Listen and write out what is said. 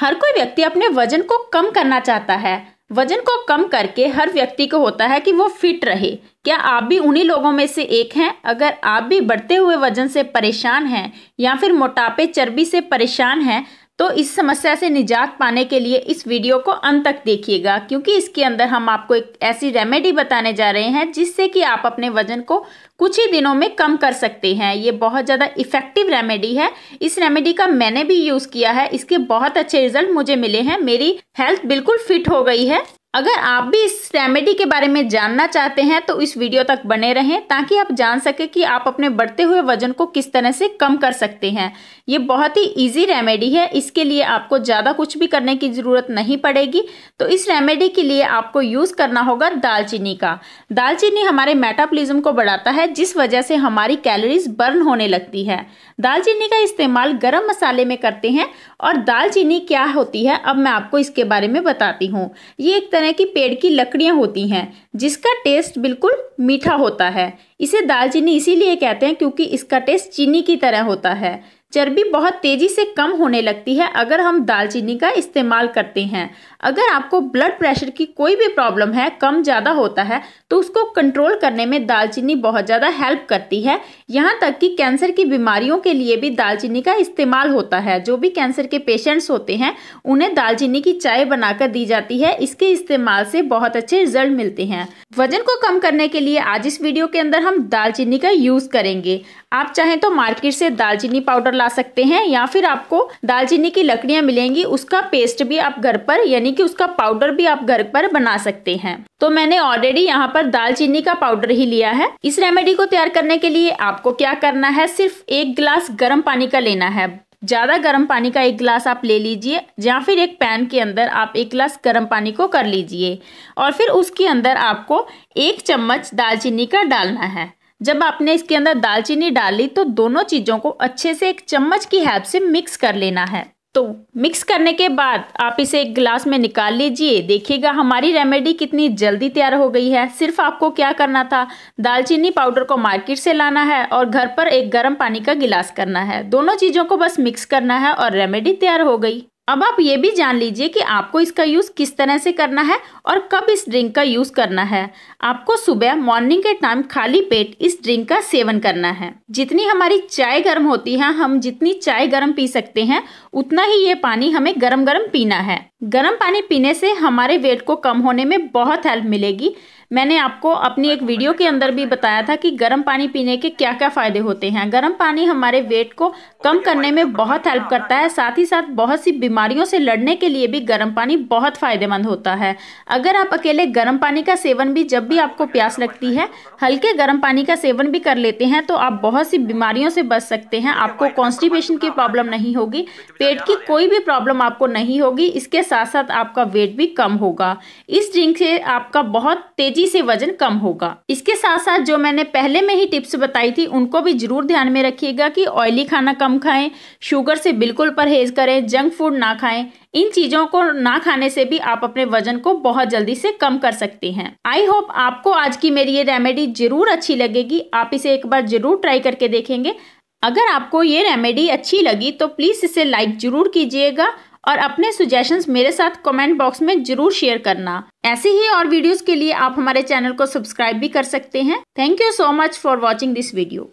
हर कोई व्यक्ति अपने वजन को कम करना चाहता है वजन को कम करके हर व्यक्ति को होता है कि वो फिट रहे क्या आप भी उन्हीं लोगों में से एक हैं अगर आप भी बढ़ते हुए वजन से परेशान हैं या फिर मोटापे चर्बी से परेशान हैं तो इस समस्या से निजात पाने के लिए इस वीडियो को अंत तक देखिएगा क्योंकि इसके अंदर हम आपको एक ऐसी रेमेडी बताने जा रहे हैं जिससे कि आप अपने वजन को कुछ ही दिनों में कम कर सकते हैं ये बहुत ज़्यादा इफ़ेक्टिव रेमेडी है इस रेमेडी का मैंने भी यूज़ किया है इसके बहुत अच्छे रिजल्ट मुझे मिले हैं मेरी हेल्थ बिल्कुल फिट हो गई है अगर आप भी इस रेमेडी के बारे में जानना चाहते हैं तो इस वीडियो तक बने रहें ताकि आप जान सकें कि आप अपने बढ़ते हुए वजन को किस तरह से कम कर सकते हैं ये बहुत ही इजी रेमेडी है इसके लिए आपको ज़्यादा कुछ भी करने की ज़रूरत नहीं पड़ेगी तो इस रेमेडी के लिए आपको यूज़ करना होगा दालचीनी का दालचीनी हमारे मेटाबॉलिज्म को बढ़ाता है जिस वजह से हमारी कैलोरीज बर्न होने लगती है दालचीनी का इस्तेमाल गर्म मसाले में करते हैं और दालचीनी क्या होती है अब मैं आपको इसके बारे में बताती हूँ ये एक तरह की पेड़ की लकड़ियाँ होती हैं जिसका टेस्ट बिल्कुल मीठा होता है इसे दालचीनी इसीलिए कहते हैं क्योंकि इसका टेस्ट चीनी की तरह होता है चर्बी बहुत तेज़ी से कम होने लगती है अगर हम दालचीनी का इस्तेमाल करते हैं अगर आपको ब्लड प्रेशर की कोई भी प्रॉब्लम है कम ज़्यादा होता है तो उसको कंट्रोल करने में दालचीनी बहुत ज़्यादा हेल्प करती है यहाँ तक कि कैंसर की बीमारियों के लिए भी दालचीनी का इस्तेमाल होता है जो भी कैंसर के पेशेंट्स होते हैं उन्हें दालचीनी की चाय बनाकर दी जाती है इसके इस्तेमाल से बहुत अच्छे रिजल्ट मिलते हैं वजन को कम करने के लिए आज इस वीडियो के अंदर हम दालचीनी का यूज़ करेंगे आप चाहें तो मार्केट से दालचीनी पाउडर ला सकते हैं या फिर आपको दालचीनी की लकड़ियाँ मिलेंगी उसका पेस्ट भी आप घर पर यानी कि उसका पाउडर भी आप घर पर बना सकते हैं तो मैंने ऑलरेडी यहाँ पर दालचीनी का पाउडर ही लिया है इस रेमेडी को तैयार करने के लिए आपको क्या करना है सिर्फ एक गिलास गर्म पानी का लेना है ज़्यादा गर्म पानी का एक गिलास आप ले लीजिए या फिर एक पैन के अंदर आप एक गिलास गर्म पानी को कर लीजिए और फिर उसके अंदर आपको एक चम्मच दालचीनी का डालना है जब आपने इसके अंदर दालचीनी डाली तो दोनों चीज़ों को अच्छे से एक चम्मच की हेल्प से मिक्स कर लेना है तो मिक्स करने के बाद आप इसे एक गिलास में निकाल लीजिए देखिएगा हमारी रेमेडी कितनी जल्दी तैयार हो गई है सिर्फ आपको क्या करना था दालचीनी पाउडर को मार्केट से लाना है और घर पर एक गर्म पानी का गिलास करना है दोनों चीज़ों को बस मिक्स करना है और रेमेडी तैयार हो गई अब आप ये भी जान लीजिए कि आपको इसका यूज़ किस तरह से करना है और कब इस ड्रिंक का यूज़ करना है आपको सुबह मॉर्निंग के टाइम खाली पेट इस ड्रिंक का सेवन करना है जितनी हमारी चाय गर्म होती है हम जितनी चाय गर्म पी सकते हैं उतना ही ये पानी हमें गर्म गर्म पीना है गर्म पानी पीने से हमारे वेट को कम होने में बहुत हेल्प मिलेगी मैंने आपको अपनी एक वीडियो के अंदर भी बताया था कि गर्म पानी पीने के क्या क्या फ़ायदे होते हैं गर्म पानी हमारे वेट को कम करने में बहुत हेल्प करता है साथ ही साथ बहुत सी बीमारियों से लड़ने के लिए भी गर्म पानी बहुत फ़ायदेमंद होता है अगर आप अकेले गर्म पानी का सेवन भी जब भी आपको प्यास लगती है हल्के गर्म पानी का सेवन भी कर लेते हैं तो आप बहुत सी बीमारियों से बच सकते हैं आपको कॉन्स्टिपेशन की प्रॉब्लम नहीं होगी पेट की कोई भी प्रॉब्लम आपको नहीं होगी इसके साथ साथ आपका वेट भी कम होगा इस ड्रिंक से आपका बहुत तेज़ी तेजी से वजन कम होगा इसके साथ साथ जो मैंने पहले में ही टिप्स बताई थी उनको भी जरूर ध्यान में रखिएगा कि ऑयली खाना कम खाएं शुगर से बिल्कुल परहेज करें जंक फूड ना खाएं इन चीजों को ना खाने से भी आप अपने वजन को बहुत जल्दी से कम कर सकते हैं आई होप आपको आज की मेरी ये रेमेडी जरूर अच्छी लगेगी आप इसे एक बार जरूर ट्राई करके देखेंगे अगर आपको ये रेमेडी अच्छी लगी तो प्लीज़ इसे लाइक ज़रूर कीजिएगा और अपने सुजेशंस मेरे साथ कमेंट बॉक्स में जरूर शेयर करना ऐसे ही और वीडियोस के लिए आप हमारे चैनल को सब्सक्राइब भी कर सकते हैं thank you so much for watching this video